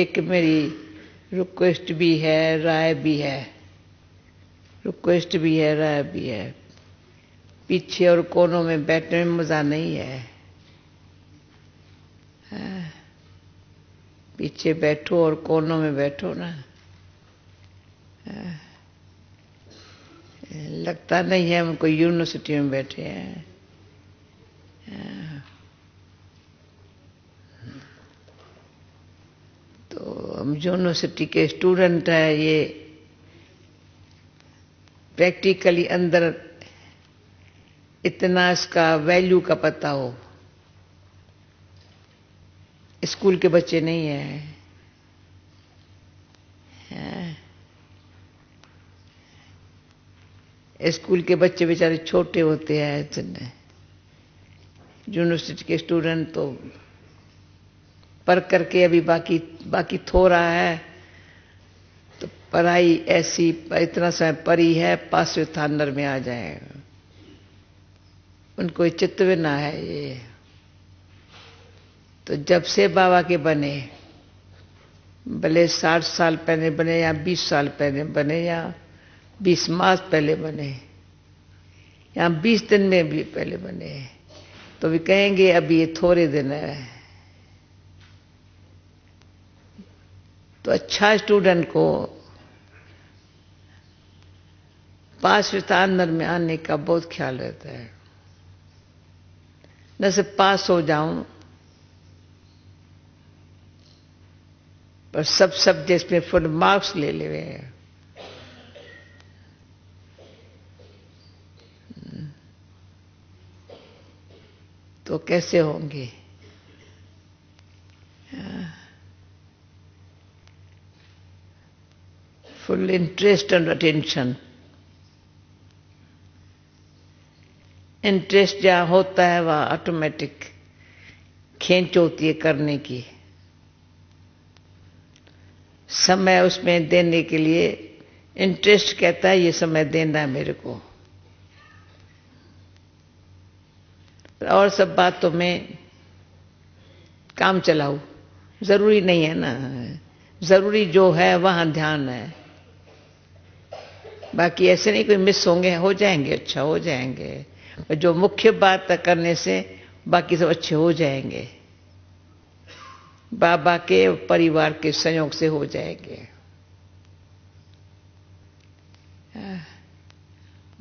एक मेरी रिक्वेस्ट भी है राय भी है रिक्वेस्ट भी है राय भी है पीछे और कोनों में बैठने में मजा नहीं है हाँ। पीछे बैठो और कोनों में बैठो ना हाँ। लगता नहीं है हम कोई यूनिवर्सिटी में बैठे हैं यूनिवर्सिटी के स्टूडेंट हैं ये प्रैक्टिकली अंदर इतना इसका वैल्यू का पता हो स्कूल के बच्चे नहीं हैं स्कूल के बच्चे बेचारे छोटे होते हैं यूनिवर्सिटी के स्टूडेंट तो पर करके अभी बाकी बाकी थो रहा है तो पढ़ाई ऐसी इतना समय परी है पास थानर में आ जाएगा उनको चित्त ना है ये तो जब से बाबा के बने भले साठ साल पहले बने या बीस साल पहले बने या बीस मास पहले बने या बीस दिन में भी पहले बने तो भी कहेंगे अभी ये थोड़े दिन है तो अच्छा स्टूडेंट को पास स्थान में आने का बहुत ख्याल रहता है जैसे पास हो जाऊं पर सब सब्जेक्ट में फुल मार्क्स ले ले हुए हैं तो कैसे होंगे हाँ। full interest and attention interest जहाँ होता है वहाँ ऑटोमेटिक खींच होती है करने की समय उसमें देने के लिए इंटरेस्ट कहता है ये समय देना है मेरे को और सब बातों में काम चलाऊ जरूरी नहीं है ना जरूरी जो है वहां ध्यान है बाकी ऐसे नहीं कोई मिस होंगे हो जाएंगे अच्छा हो जाएंगे जो मुख्य बात करने से बाकी सब अच्छे हो जाएंगे बाबा के परिवार के संयोग से हो जाएंगे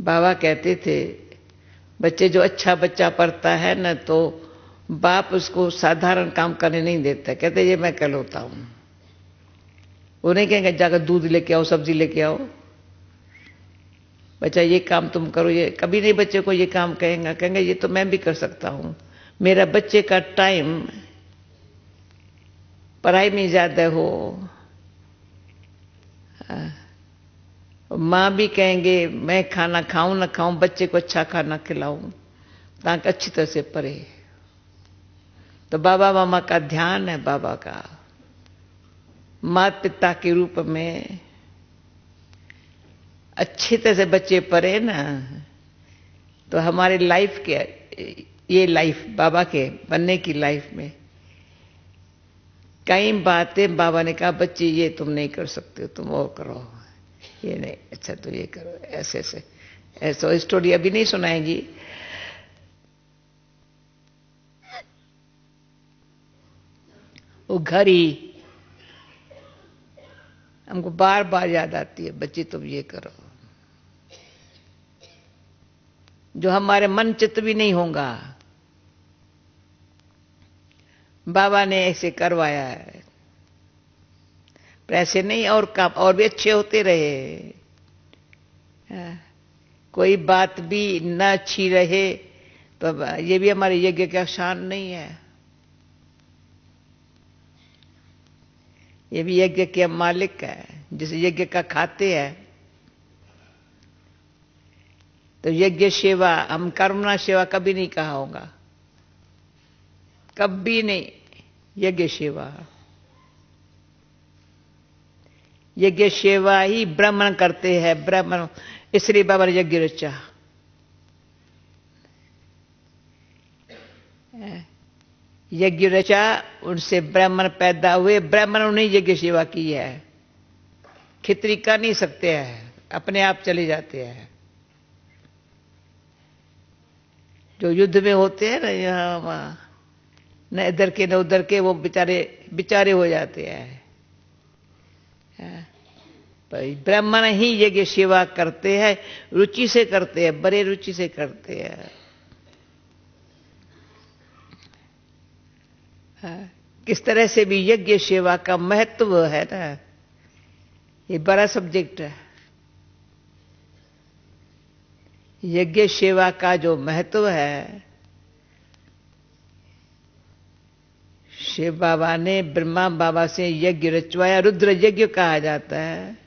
बाबा कहते थे बच्चे जो अच्छा बच्चा पढ़ता है ना तो बाप उसको साधारण काम करने नहीं देता कहते ये मैं कल होता हूं वो नहीं कहेंगे जाकर दूध लेके आओ सब्जी लेके आओ बच्चा ये काम तुम करो ये कभी नहीं बच्चे को ये काम कहेंगे कहेंगे ये तो मैं भी कर सकता हूं मेरा बच्चे का टाइम पढ़ाई में ज़्यादा हो हाँ, माँ भी कहेंगे मैं खाना खाऊं ना खाऊं बच्चे को अच्छा खाना खिलाऊं ताकि अच्छी तरह से पढ़े तो बाबा मामा का ध्यान है बाबा का माता पिता के रूप में अच्छी तरह से बच्चे पढ़े ना तो हमारे लाइफ के ये लाइफ बाबा के बनने की लाइफ में कई बातें बाबा ने कहा बच्चे ये तुम नहीं कर सकते हो तुम वो करो ये नहीं अच्छा तो ये करो ऐसे ऐसे ऐसा स्टोरी अभी नहीं सुनाएगी वो घर ही हमको बार बार याद आती है बच्चे तुम ये करो जो हमारे मन चित्त भी नहीं होगा बाबा ने ऐसे करवाया है पैसे नहीं और का और भी अच्छे होते रहे कोई बात भी न अच्छी रहे तो ये भी हमारे यज्ञ का शान नहीं है ये भी यज्ञ के मालिक है जिस यज्ञ का खाते हैं तो यज्ञ सेवा हम कर्मणा सेवा कभी नहीं कहा होगा कभी नहीं यज्ञ सेवा यज्ञ सेवा ही ब्राह्मण करते हैं ब्राह्मण इसलिए बाबा ने यज्ञ रचा यज्ञ रचा उनसे ब्राह्मण पैदा हुए ब्राह्मण उन्हें यज्ञ सेवा की है खित्री कर नहीं सकते हैं अपने आप चले जाते हैं जो युद्ध में होते हैं ना यहाँ वहाँ न इधर के न उधर के वो बेचारे बेचारे हो जाते हैं हाँ। ब्राह्मण ही यज्ञ सेवा करते हैं रुचि से करते हैं बड़े रुचि से करते हैं हाँ। किस तरह से भी यज्ञ सेवा का महत्व है ना ये बड़ा सब्जेक्ट है यज्ञ सेवा का जो महत्व है शिव बाबा ने ब्रह्मा बाबा से यज्ञ रचवाया रुद्र यज्ञ कहा जाता है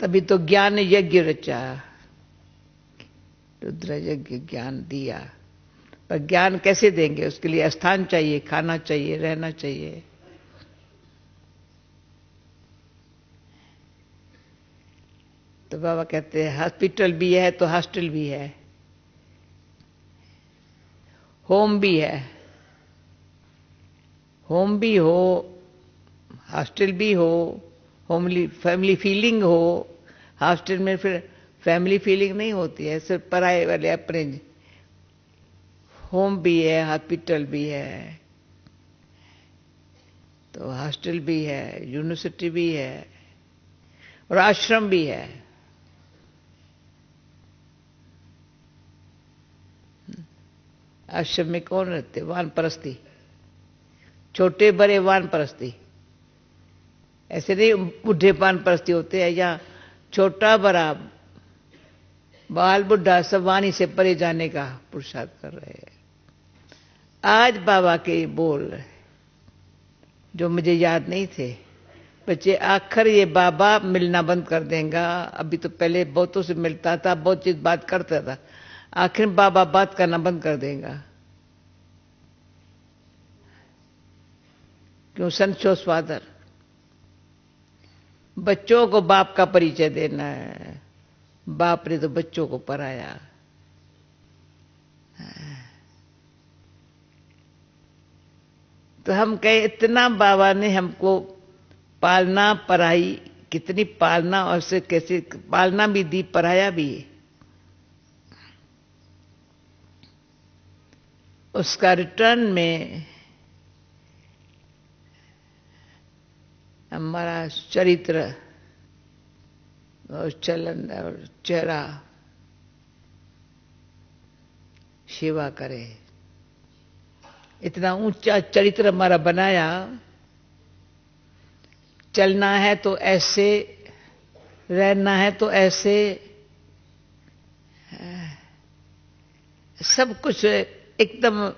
तभी तो ज्ञान यज्ञ रचा रुद्र यज्ञ ज्ञान दिया पर ज्ञान कैसे देंगे उसके लिए स्थान चाहिए खाना चाहिए रहना चाहिए तो बाबा कहते हैं हॉस्पिटल भी है तो हॉस्टल भी है होम भी है होम भी हो हॉस्टल भी हो होमली फैमिली फीलिंग हो हॉस्टल में फिर फैमिली फीलिंग नहीं होती है सिर्फ पराए वाले अपने होम भी है हॉस्पिटल भी है तो हॉस्टल भी है यूनिवर्सिटी भी है और आश्रम भी है आश्रम में कौन रहते वान परस्ती छोटे बड़े वान परस्ती ऐसे नहीं बुढ़े पान परस्ती होते हैं या छोटा बड़ा बाल बुढ़ा सब वाणी से परे जाने का पुरुषार्थ कर रहे हैं आज बाबा के बोल जो मुझे याद नहीं थे बच्चे आखिर ये बाबा मिलना बंद कर देगा अभी तो पहले बहुतों से मिलता था बहुत चीज बात करता था आखिर बाबा बात करना बंद कर देगा क्यों संतोष फादर बच्चों को बाप का परिचय देना है बाप ने तो बच्चों को पराया तो हम कहे इतना बाबा ने हमको पालना पढ़ाई कितनी पालना और से कैसे पालना भी दी पढ़ाया भी उसका रिटर्न में हमारा चरित्र और चलन और चेहरा सेवा करे इतना ऊंचा चरित्र हमारा बनाया चलना है तो ऐसे रहना है तो ऐसे हाँ, सब कुछ एकदम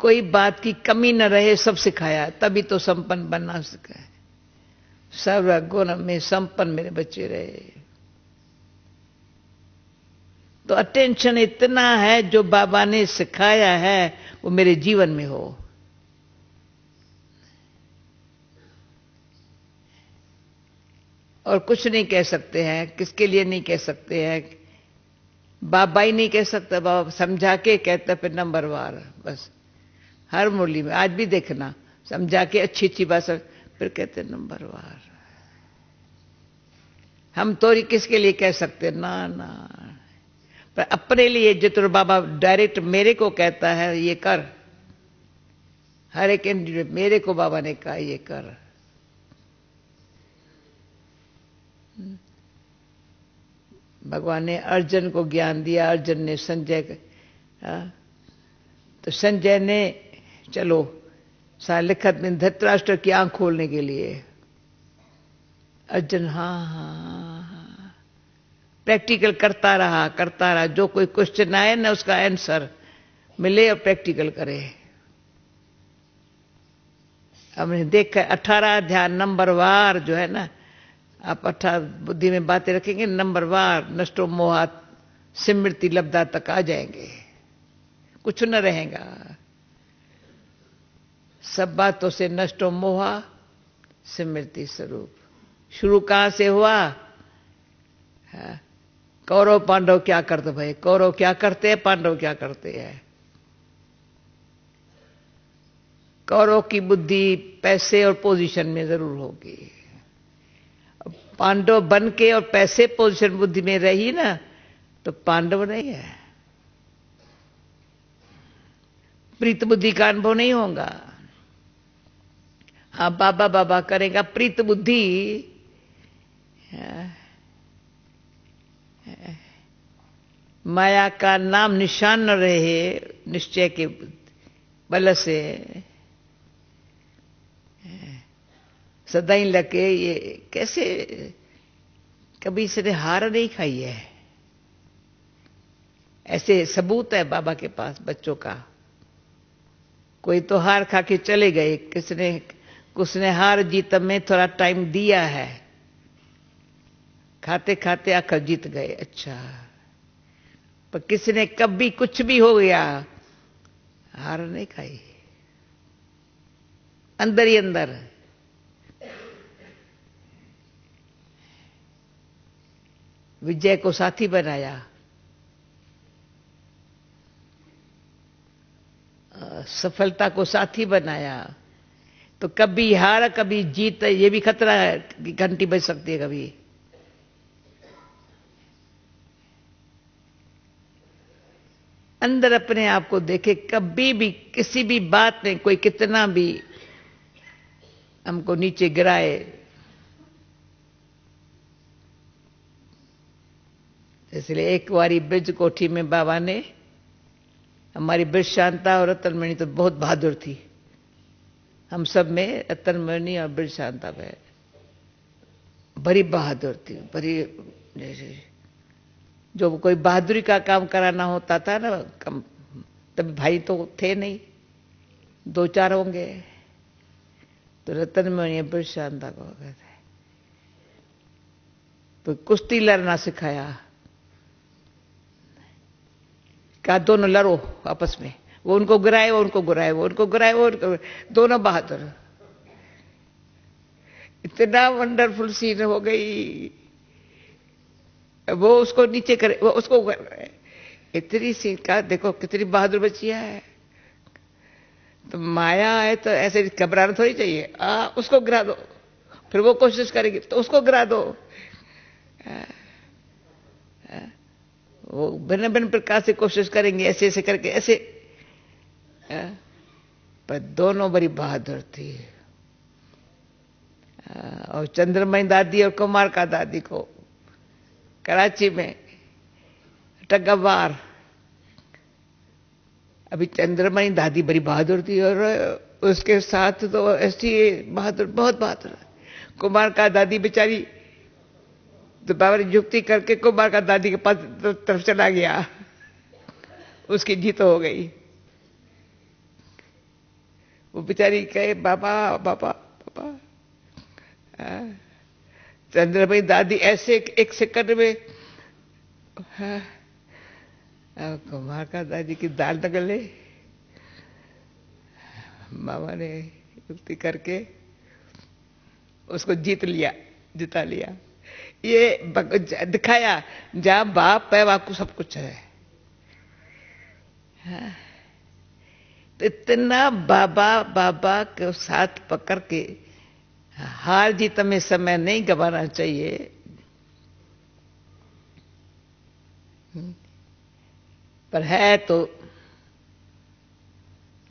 कोई बात की कमी न रहे सब सिखाया तभी तो संपन्न बनना सका है गुण में संपन्न मेरे बच्चे रहे तो अटेंशन इतना है जो बाबा ने सिखाया है वो मेरे जीवन में हो और कुछ नहीं कह सकते हैं किसके लिए नहीं कह सकते हैं बाबा ही नहीं कह सकता बाबा समझा के कहता फिर नंबर वार बस हर मुरली में आज भी देखना समझा के अच्छी अच्छी बात फिर कहते नंबर वार हम तोरी किसके लिए कह सकते ना ना पर अपने लिए जितुर बाबा डायरेक्ट मेरे को कहता है ये कर हर एक मेरे को बाबा ने कहा ये कर भगवान ने अर्जुन को ज्ञान दिया अर्जुन ने संजय तो संजय ने चलो लिखत में धतराष्ट्र की आंख खोलने के लिए अर्जुन हाँ हाँ प्रैक्टिकल करता रहा करता रहा जो कोई क्वेश्चन आए ना उसका आंसर मिले और प्रैक्टिकल करे हमने देखा अठारह अध्याय नंबर वार जो है ना आप अर्थात बुद्धि में बातें रखेंगे नंबर वार नष्टो मोहात सिमृति लब्धा तक आ जाएंगे कुछ न रहेगा सब बातों से नष्टो मोहा सिमृति स्वरूप शुरू कहां से हुआ हाँ, कौरव पांडव क्या करते भाई कौरव क्या करते हैं पांडव क्या करते हैं कौरव की बुद्धि पैसे और पोजीशन में जरूर होगी पांडव बन के और पैसे पोजिशन बुद्धि में रही ना तो पांडव नहीं है प्रीत बुद्धि का अनुभव नहीं होगा हाँ बाबा बाबा करेगा प्रीत बुद्धि माया का नाम निशान न रहे निश्चय के बल से सदाई लगे ये कैसे कभी इसने हार नहीं खाई है ऐसे सबूत है बाबा के पास बच्चों का कोई तो हार खा के चले गए किसने उसने हार जीत में थोड़ा टाइम दिया है खाते खाते आकर जीत गए अच्छा पर किसने कभी कुछ भी हो गया हार नहीं खाई अंदर ही अंदर विजय को साथी बनाया सफलता को साथी बनाया तो कभी हार कभी जीत ये भी खतरा है कि घंटी बज सकती है कभी अंदर अपने आप को देखे कभी भी किसी भी बात में कोई कितना भी हमको नीचे गिराए इसलिए एक बारी ब्रज कोठी में बाबा ने हमारी ब्रज शांता और रतनमणि तो बहुत बहादुर थी हम सब में रतनमणि और ब्रज शांता में बड़ी बहादुर थी बड़ी जैसे जो कोई बहादुरी का काम कराना होता था ना कम तब भाई तो थे नहीं दो चार होंगे तो रतनमणि ब्रज शांता को कहते तो कुश्ती लड़ना सिखाया कहा दोनों लड़ो आपस में वो उनको गुराए वो उनको गुराए वो उनको गुराए वो उनको दोनों बहादुर इतना वंडरफुल सीन हो गई वो उसको नीचे करे वो उसको इतनी सीन का देखो कितनी बहादुर बच्चिया है तो माया है तो ऐसे घबराना थोड़ी चाहिए आ, उसको गिरा दो फिर वो कोशिश करेगी तो उसको गिरा दो आ, वो भिन्न भिन्न प्रकार से कोशिश करेंगे ऐसे ऐसे करके ऐसे आ, पर दोनों बड़ी बहादुर थी आ, और चंद्रमय दादी और कुमार का दादी को कराची में टगवार अभी चंद्रमणि दादी बड़ी बहादुर थी और उसके साथ तो ऐसी बहादुर बहुत बहादुर कुमार का दादी बेचारी तो बाबा ने युक्ति करके कुमार का दादी के पास तो तरफ चला गया उसकी जीत हो गई वो बेचारी कहे बाबा बाबा बाबा भाई दादी ऐसे एक सेकंड में कुमार का दादी की दाल नगले मामा ने युक्ति करके उसको जीत लिया जिता लिया ये दिखाया जा बाप है को सब कुछ है हाँ। तो इतना बाबा बाबा के साथ पकड़ के हार जीत में समय नहीं गंवाना चाहिए हम्म। पर है तो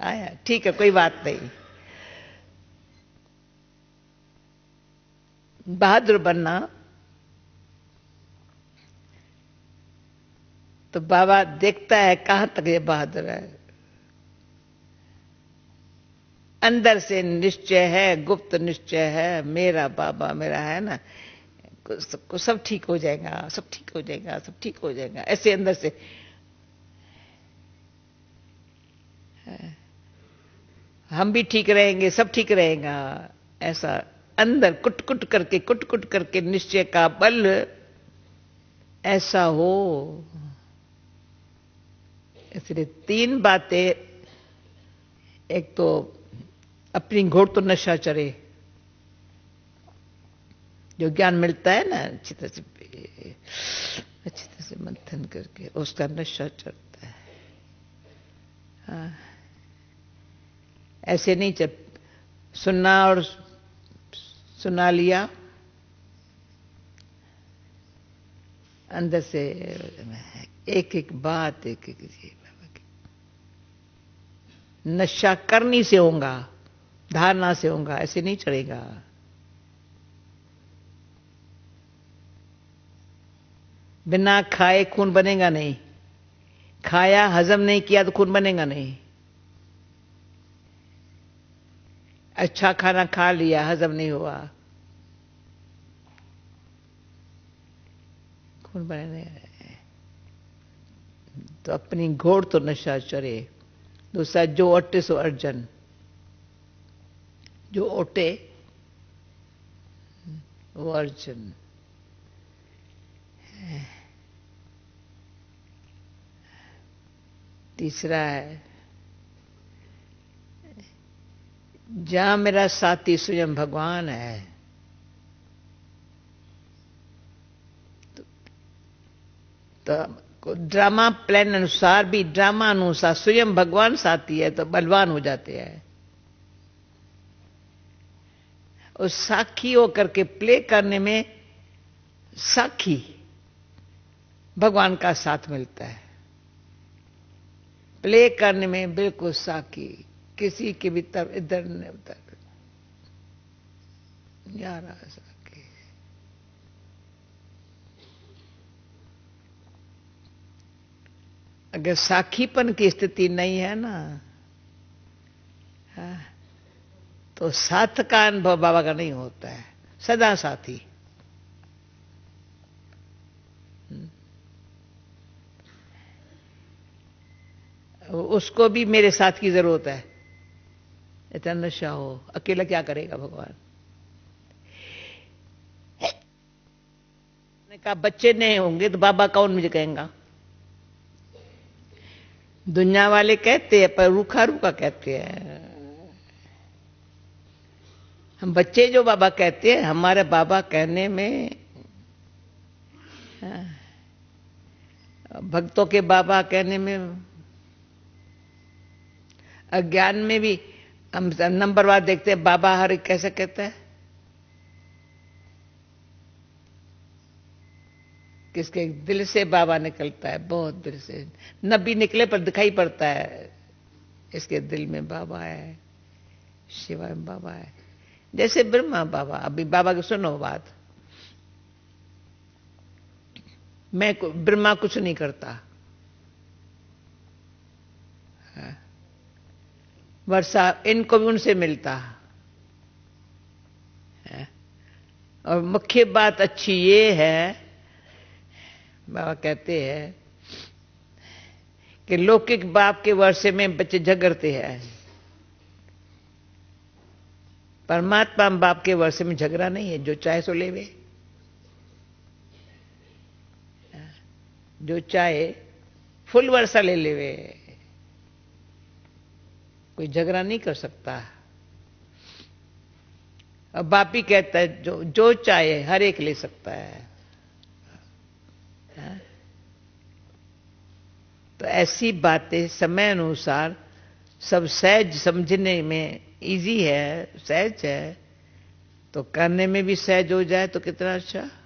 आया ठीक है कोई बात नहीं बहादुर बनना तो बाबा देखता है कहां तक ये बहादुर है अंदर से निश्चय है गुप्त निश्चय है मेरा बाबा मेरा है ना सबको सब ठीक हो जाएगा सब ठीक हो जाएगा सब ठीक हो जाएगा ऐसे अंदर से हम भी ठीक रहेंगे सब ठीक रहेगा ऐसा अंदर कुट कुट करके कुट कुट करके निश्चय का बल ऐसा हो इसलिए तीन बातें एक तो अपनी घोड़ तो नशा चरे जो ज्ञान मिलता है ना अच्छी तरह से अच्छी तरह से मंथन करके उसका नशा चढ़ता है हाँ। ऐसे नहीं जब सुनना और सुना लिया अंदर से एक एक बात एक एक जीव नशा करनी से होगा धारणा से होगा ऐसे नहीं चढ़ेगा बिना खाए खून बनेगा नहीं खाया हजम नहीं किया तो खून बनेगा नहीं अच्छा खाना खा लिया हजम नहीं हुआ खून बने नहीं तो अपनी घोड़ तो नशा चरे दूसरा जो अट्टे सो अर्जन जो ओटे वो अर्जन तीसरा है जहा मेरा साथी स्वयं भगवान है तो, तो ड्रामा प्लान अनुसार भी ड्रामा अनुसार स्वयं भगवान साथी है तो बलवान हो जाते हैं और साखी होकर के प्ले करने में साखी भगवान का साथ मिलता है प्ले करने में बिल्कुल साखी किसी के भी तरफ इधर नहीं उधर यार अगर साखीपन की स्थिति नहीं है ना हा? तो साथ का अनुभव बाबा का नहीं होता है सदा साथी हम्म। उसको भी मेरे साथ की जरूरत है इतना नशा हो अकेला क्या करेगा भगवान ने कहा बच्चे नहीं होंगे तो बाबा कौन मुझे कहेगा दुनिया वाले कहते हैं पर रूखा रूखा कहते हैं हम बच्चे जो बाबा कहते हैं हमारे बाबा कहने में हाँ, भक्तों के बाबा कहने में अज्ञान में भी हम नंबर वार देखते हैं बाबा हर कैसे कहते हैं किसके दिल से बाबा निकलता है बहुत दिल से नबी निकले पर दिखाई पड़ता है इसके दिल में बाबा है शिवा में बाबा है जैसे ब्रह्मा बाबा अभी बाबा की सुनो बात मैं ब्रह्मा कुछ नहीं करता हाँ। वर्षा इनको भी उनसे मिलता हाँ। और मुख्य बात अच्छी ये है बाबा कहते हैं कि लौकिक बाप के वर्षे में बच्चे झगड़ते हैं परमात्मा बाप के वर्षे में झगड़ा नहीं है जो चाहे सो लेवे जो चाहे फुल वर्षा ले ले कोई झगड़ा नहीं कर सकता अब बापी कहता है जो जो चाहे हर एक ले सकता है तो ऐसी बातें समय अनुसार सब सहज समझने में इजी है सहज है तो करने में भी सहज हो जाए तो कितना अच्छा